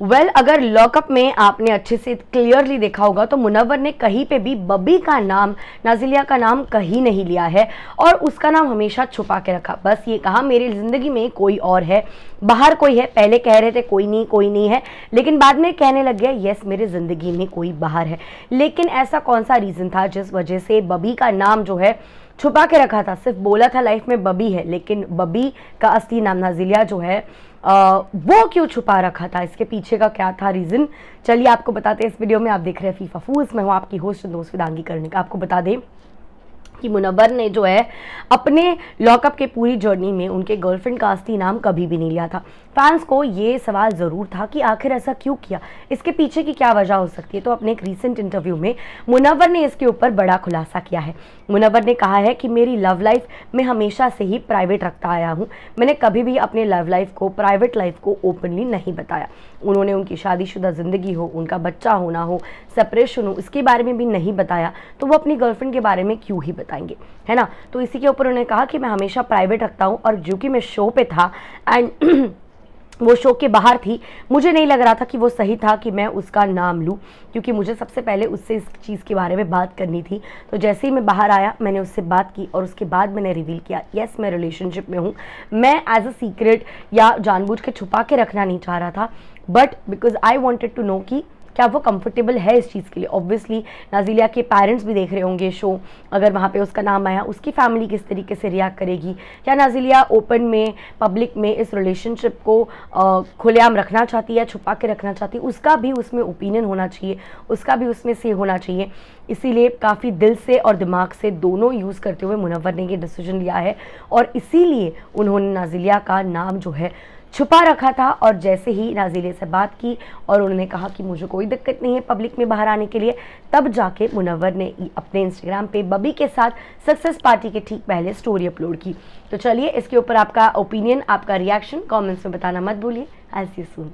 well well, अगर lockup में आपने अच्छे से क्लियरली देखा होगा तो मुनवर ने कहीं पे भी बबी का नाम नाजिलिया का नाम कहीं नहीं लिया है और उसका नाम हमेशा छुपा के रखा बस ये कहा मेरी ज़िंदगी में कोई और है बाहर कोई है पहले कह रहे थे कोई नहीं कोई नहीं है लेकिन बाद में कहने लग गया यस मेरे ज़िंदगी में कोई बाहर है लेकिन ऐसा कौन सा रीज़न था जिस वजह से बबी का नाम जो है छुपा के रखा था सिर्फ बोला था लाइफ में बबी है लेकिन बबी का असली नाम नाजिलिया जो है आ, वो क्यों छुपा रखा था इसके पीछे का क्या था रीज़न चलिए आपको बताते हैं इस वीडियो में आप देख रहे हैं फीफा फूज मैं हूँ आपकी होस्ट दोस्त विदांगी करने का आपको बता दें कि मुनवर ने जो है अपने लॉकअप के पूरी जर्नी में उनके गर्लफ्रेंड का अस्थि नाम कभी भी नहीं लिया था फैंस को ये सवाल ज़रूर था कि आखिर ऐसा क्यों किया इसके पीछे की क्या वजह हो सकती है तो अपने एक रीसेंट इंटरव्यू में मुनवर ने इसके ऊपर बड़ा खुलासा किया है मुनवर ने कहा है कि मेरी लव लाइफ मैं हमेशा से ही प्राइवेट रखता आया हूँ मैंने कभी भी अपने लव लाइफ को प्राइवेट लाइफ को ओपनली नहीं बताया उन्होंने उनकी शादीशुदा ज़िंदगी हो उनका बच्चा होना हो सेपरेशन हो इसके बारे में भी नहीं बताया तो वो अपनी गर्लफ्रेंड के बारे में क्यों ही बताया बताएंगे है ना तो इसी के ऊपर उन्होंने कहा कि मैं हमेशा प्राइवेट रखता हूँ और जो कि मैं शो पे था एंड वो शो के बाहर थी मुझे नहीं लग रहा था कि वो सही था कि मैं उसका नाम लूँ क्योंकि मुझे सबसे पहले उससे इस चीज़ के बारे में बात करनी थी तो जैसे ही मैं बाहर आया मैंने उससे बात की और उसके बाद मैंने रिवील किया यस मैं रिलेशनशिप में हूँ मैं एज अ सीक्रेट या जानबूझ के छुपा के रखना नहीं चाह रहा था but because I wanted to know कि क्या वो कंफर्टेबल है इस चीज़ के लिए ऑब्वियसली नाजिलिया के पेरेंट्स भी देख रहे होंगे शो अगर वहाँ पे उसका नाम आया उसकी फैमिली किस तरीके से रिएक्ट करेगी क्या नाजिलिया ओपन में पब्लिक में इस रिलेशनशिप को खुलेआम रखना चाहती है या छुपा के रखना चाहती है उसका भी उसमें ओपिनियन होना चाहिए उसका भी उसमें से होना चाहिए इसीलिए काफ़ी दिल से और दिमाग से दोनों यूज़ करते हुए मुनवर ने ये डिसीजन लिया है और इसीलिए उन्होंने नाजिलिया का नाम जो है छुपा रखा था और जैसे ही नाजीले से बात की और उन्होंने कहा कि मुझे कोई दिक्कत नहीं है पब्लिक में बाहर आने के लिए तब जाके मुनवर ने अपने इंस्टाग्राम पे बबी के साथ सक्सेस पार्टी के ठीक पहले स्टोरी अपलोड की तो चलिए इसके ऊपर आपका ओपिनियन आपका रिएक्शन कॉमेंट्स में बताना मत भूलिए आई सी सुन